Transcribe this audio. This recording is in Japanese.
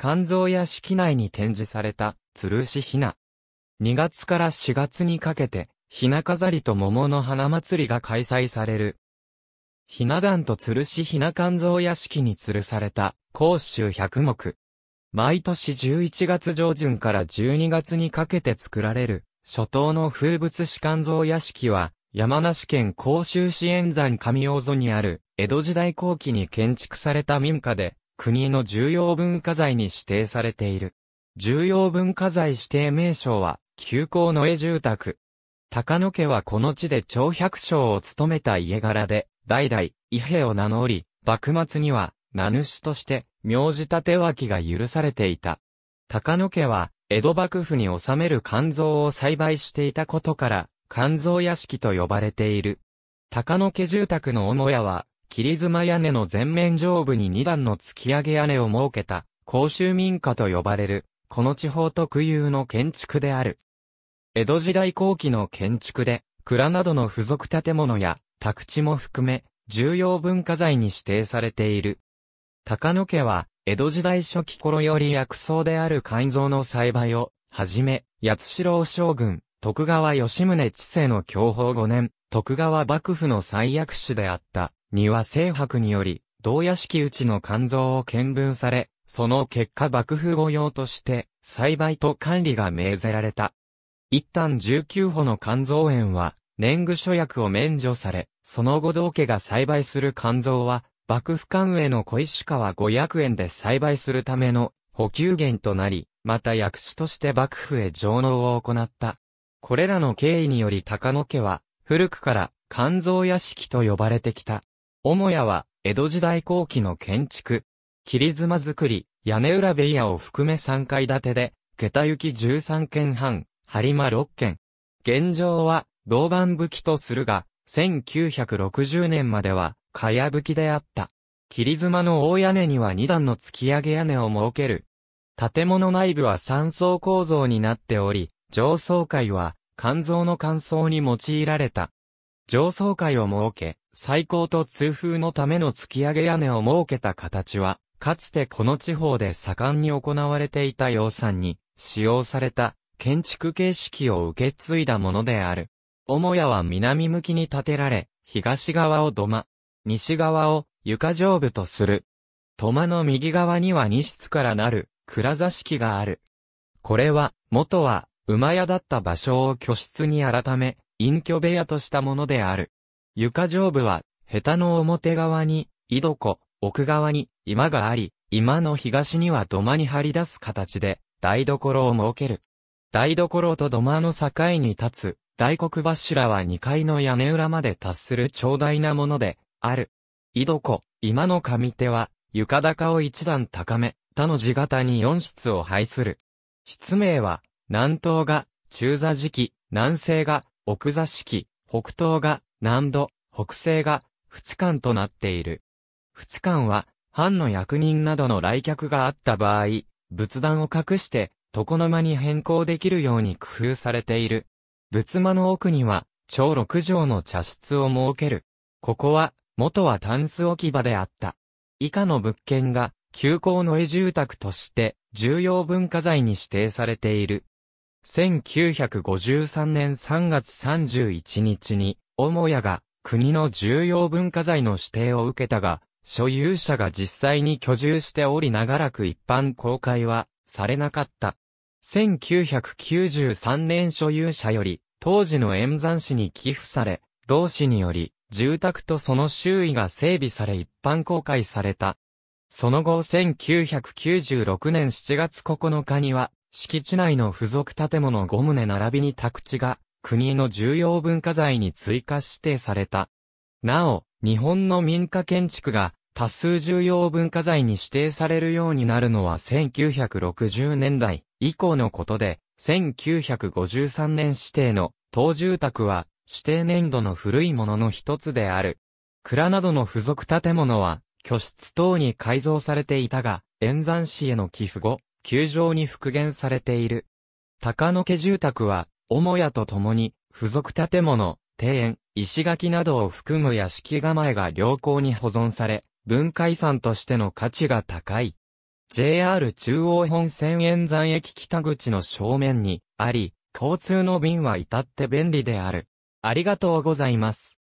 肝臓屋敷内に展示された、鶴るひな。2月から4月にかけて、ひな飾りと桃の花祭りが開催される。ひな壇と鶴るひな肝臓屋敷に吊るされた、甲州百目。毎年11月上旬から12月にかけて作られる、初冬の風物詩肝臓屋敷は、山梨県甲州市円山上大曽にある、江戸時代後期に建築された民家で、国の重要文化財に指定されている。重要文化財指定名称は、旧校の絵住宅。高野家はこの地で長百姓を務めた家柄で、代々、伊兵を名乗り、幕末には、名主として、名字立脇が許されていた。高野家は、江戸幕府に治める肝臓を栽培していたことから、肝臓屋敷と呼ばれている。高野家住宅の母屋は、切妻屋根の全面上部に2段の突き上げ屋根を設けた、公衆民家と呼ばれる、この地方特有の建築である。江戸時代後期の建築で、蔵などの付属建物や、宅地も含め、重要文化財に指定されている。高野家は、江戸時代初期頃より薬草である肝臓の栽培を、はじめ、八代将軍、徳川吉宗治世の享保5年、徳川幕府の最悪史であった、には清白により、道屋敷内の肝臓を見分され、その結果幕府御用として、栽培と管理が命ぜられた。一旦19歩の肝臓園は、年貢諸役を免除され、その後道家が栽培する肝臓は、幕府官への小石川500円で栽培するための補給源となり、また薬師として幕府へ上納を行った。これらの経緯により高野家は、古くから肝臓屋敷と呼ばれてきた。母屋は、江戸時代後期の建築。切妻造り、屋根裏部屋を含め3階建てで、桁行き13軒半、張間6軒。現状は、銅板武器とするが、1960年までは、かやぶきであった。切妻の大屋根には2段の突き上げ屋根を設ける。建物内部は3層構造になっており、上層階は、肝臓の乾燥に用いられた。上層階を設け、最高と通風のための突き上げ屋根を設けた形は、かつてこの地方で盛んに行われていた養蚕に使用された建築形式を受け継いだものである。母屋は南向きに建てられ、東側を土間、西側を床上部とする。土間の右側には2室からなる蔵座敷がある。これは、元は馬屋だった場所を居室に改め、隠居部屋としたものである。床上部は、下手の表側に、井戸奥側に今があり、今の東には土間に張り出す形で、台所を設ける。台所と土間の境に立つ、大黒柱は2階の屋根裏まで達する長大なもので、ある。井戸湖、今の上手は、床高を一段高め、他の字型に4室を配する。室名は、南東が、中座敷、南西が、奥座敷、北東が、南度、北西が、仏館となっている。仏館は、藩の役人などの来客があった場合、仏壇を隠して、床の間に変更できるように工夫されている。仏間の奥には、超六畳の茶室を設ける。ここは、元はタンス置き場であった。以下の物件が、旧校の絵住宅として、重要文化財に指定されている。1953年3月31日に、母屋が国の重要文化財の指定を受けたが、所有者が実際に居住しており長らく一般公開はされなかった。1993年所有者より、当時の円山市に寄付され、同市により、住宅とその周囲が整備され一般公開された。その後1996年7月9日には、敷地内の付属建物5棟並びに宅地が国の重要文化財に追加指定された。なお、日本の民家建築が多数重要文化財に指定されるようになるのは1960年代以降のことで、1953年指定の当住宅は指定年度の古いものの一つである。蔵などの付属建物は居室等に改造されていたが、演山市への寄付後、球場に復元されている。高野家住宅は母屋と共に、付属建物、庭園、石垣などを含む屋敷構えが良好に保存され、文化遺産としての価値が高い。JR 中央本線沿山駅北口の正面にあり、交通の便は至って便利である。ありがとうございます。